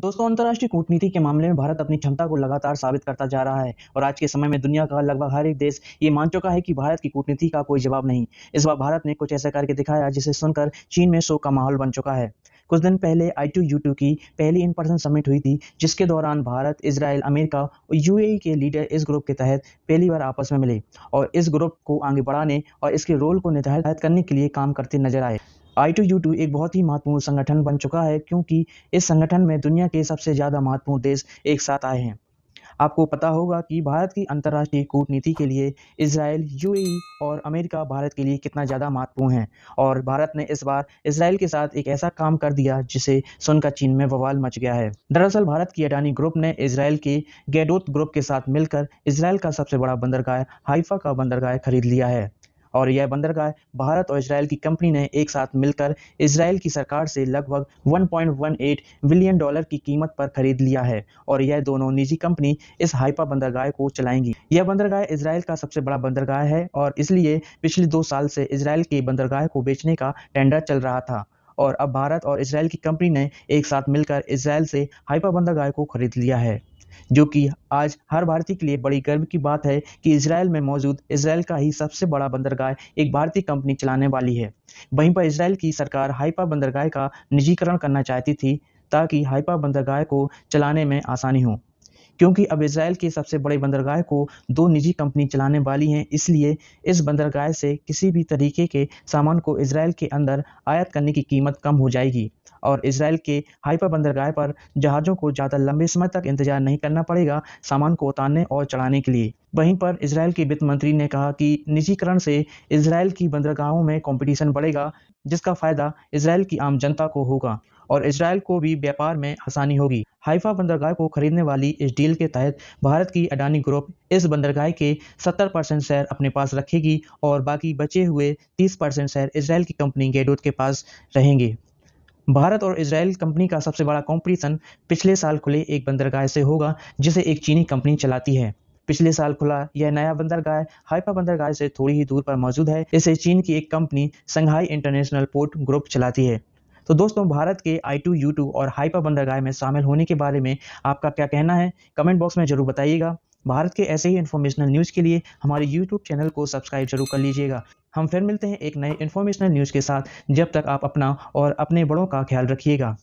दोस्तों अंतर्राष्ट्रीय कूटनीति के मामले में भारत अपनी क्षमता को लगातार साबित करता जा रहा है और आज के समय में दुनिया का लगभग हर एक देश ये मान चुका है कि भारत की कूटनीति का कोई जवाब नहीं इस बार भारत ने कुछ ऐसा करके दिखाया जिसे सुनकर चीन में शोक का माहौल बन चुका है कुछ दिन पहले आई टू यू टू की पहली इन पर्सन समिट हुई थी जिसके दौरान भारत इसराइल अमेरिका और यू के लीडर इस ग्रुप के तहत पहली बार आपस में मिले और इस ग्रुप को आगे बढ़ाने और इसके रोल को निर्धारित करने के लिए काम करते नजर आए आई टू यू टू एक बहुत ही महत्वपूर्ण संगठन बन चुका है क्योंकि इस संगठन में दुनिया के सबसे ज़्यादा महत्वपूर्ण देश एक साथ आए हैं आपको पता होगा कि भारत की अंतर्राष्ट्रीय कूटनीति के लिए इसराइल यू और अमेरिका भारत के लिए कितना ज़्यादा महत्वपूर्ण है और भारत ने इस बार इसराइल के साथ एक ऐसा काम कर दिया जिसे सुनकर चीन में बवाल मच गया है दरअसल भारत की अडानी ग्रुप ने इसराइल के गैडोत ग्रुप के साथ मिलकर इसराइल का सबसे बड़ा बंदरगाह हाइफा का बंदरगाह खरीद लिया है और यह बंदरगाह भारत और इसराइल की कंपनी ने एक साथ मिलकर इसराइल की सरकार से लगभग 1.18 बिलियन डॉलर की कीमत पर खरीद लिया है और यह दोनों निजी कंपनी इस हाइपा बंदरगाह को चलाएंगी यह बंदरगाह इसराइल का सबसे बड़ा बंदरगाह है और इसलिए पिछले दो साल से इसराइल के बंदरगाह को बेचने का टेंडर चल रहा था और अब भारत और इसराइल की कंपनी ने एक साथ मिलकर इसराइल से हाइपा बंदरगाह को खरीद लिया है जो कि आज हर भारतीय के लिए बड़ी गर्व की बात है कि इसराइल में मौजूद इसराइल का ही सबसे बड़ा बंदरगाह एक भारतीय कंपनी चलाने वाली है वहीं पर इसराइल की सरकार हाइपा बंदरगाह का निजीकरण करना चाहती थी ताकि हाइपा बंदरगाह को चलाने में आसानी हो क्योंकि अब इसराइल की सबसे बड़ी बंदरगाह को दो निजी कंपनी चलाने वाली हैं इसलिए इस बंदरगाह से किसी भी तरीके के सामान को इसराइल के अंदर आयात करने की कीमत कम हो जाएगी और इसराइल के हाइपर बंदरगाह पर जहाज़ों को ज़्यादा लंबे समय तक इंतजार नहीं करना पड़ेगा सामान को उतारने और चढ़ाने के लिए वहीं पर इसराइल के वित्त मंत्री ने कहा कि निजीकरण से इसराइल की बंदरगाहों में कंपटीशन बढ़ेगा जिसका फ़ायदा इसराइल की आम जनता को होगा और इसराइल को भी व्यापार में आसानी होगी हाइफा बंदरगाह को खरीदने वाली इस डील के तहत भारत की अडानी ग्रुप इस बंदरगाह के 70 परसेंट शेयर अपने पास रखेगी और बाकी बचे हुए 30 परसेंट शेयर इसराइल की कंपनी गेडोट के पास रहेंगे भारत और इसराइल कंपनी का सबसे बड़ा कॉम्पिटिशन पिछले साल खुले एक बंदरगाह से होगा जिसे एक चीनी कंपनी चलाती है पिछले साल खुला यह नया बंदरगाह हाइपा बंदरगाह से थोड़ी ही दूर पर मौजूद है इसे चीन की एक company Shanghai international port group चलाती है तो दोस्तों भारत के आई टू यू टू और हाइपा बंदरगाह में शामिल होने के बारे में आपका क्या कहना है कमेंट बॉक्स में ज़रूर बताइएगा भारत के ऐसे ही इन्फॉर्मेशनल न्यूज़ के लिए हमारे यूट्यूब चैनल को सब्सक्राइब जरूर कर लीजिएगा हम फिर मिलते हैं एक नए इन्फॉर्मेशनल न्यूज़ के साथ जब तक आप अपना और अपने बड़ों का ख्याल रखिएगा